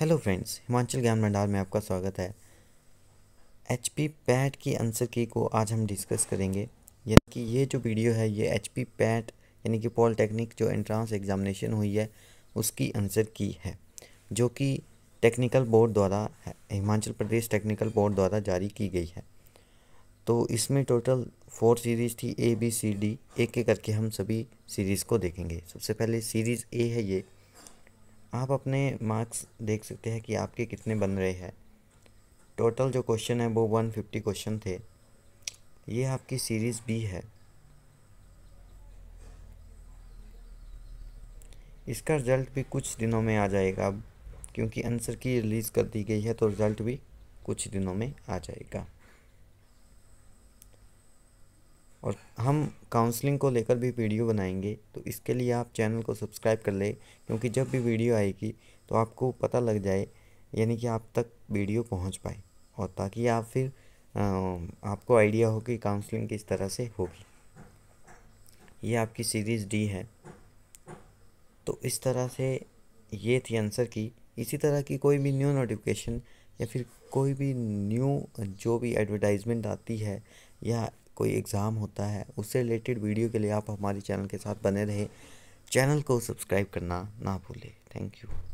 hello friends Himachal ज्ञान भंडार में आपका स्वागत है एच पी पैट की आंसर की को आज हम डिस्कस करेंगे यानी कि ये जो वीडियो है ये एच पी पैट यानी कि पॉलिटेक्निक जो एंट्रांस एग्जामिनेशन हुई है उसकी आंसर की है जो कि टेक्निकल बोर्ड द्वारा हिमाचल प्रदेश टेक्निकल बोर्ड द्वारा जारी की गई है तो इसमें टोटल फोर सीरीज़ थी ए बी सी डी एक एक करके हम सभी सीरीज़ को देखेंगे सबसे पहले सीरीज़ ए है ये आप अपने मार्क्स देख सकते हैं कि आपके कितने बन रहे हैं टोटल जो क्वेश्चन है वो वन फिफ्टी क्वेश्चन थे ये आपकी सीरीज़ बी है इसका रिज़ल्ट भी कुछ दिनों में आ जाएगा अब क्योंकि आंसर की रिलीज़ कर दी गई है तो रिज़ल्ट भी कुछ दिनों में आ जाएगा और हम काउंसलिंग को लेकर भी वीडियो बनाएंगे तो इसके लिए आप चैनल को सब्सक्राइब कर लें क्योंकि जब भी वीडियो आएगी तो आपको पता लग जाए यानी कि आप तक वीडियो पहुंच पाए और ताकि आप फिर आ, आपको आइडिया हो कि काउंसलिंग किस तरह से होगी ये आपकी सीरीज़ डी है तो इस तरह से ये थी आंसर की इसी तरह की कोई भी न्यू नोटिफिकेशन या फिर कोई भी न्यू जो भी एडवर्टाइजमेंट आती है या कोई एग्ज़ाम होता है उससे रिलेटेड वीडियो के लिए आप हमारे चैनल के साथ बने रहे चैनल को सब्सक्राइब करना ना भूलें थैंक यू